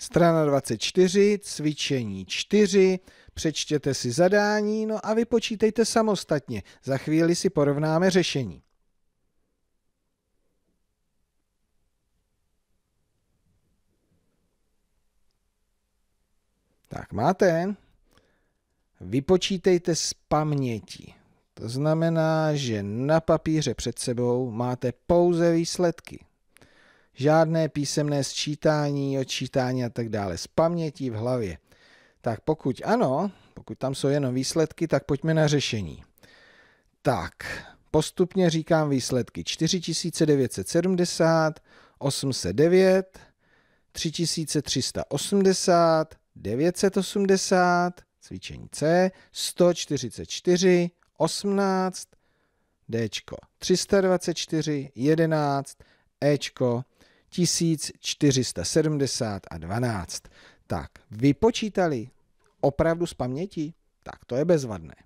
Strana 24, cvičení 4, přečtěte si zadání, no a vypočítejte samostatně. Za chvíli si porovnáme řešení. Tak máte. Vypočítejte z paměti. To znamená, že na papíře před sebou máte pouze výsledky žádné písemné sčítání, odčítání a tak dále, z paměti v hlavě. Tak pokud ano, pokud tam jsou jenom výsledky, tak pojďme na řešení. Tak, postupně říkám výsledky 4970, 809, 3380, 980, cvičení C, 144, 18, D, 324, 11, E, 1470 a 12. Tak, vypočítali opravdu z paměti? Tak to je bezvadné.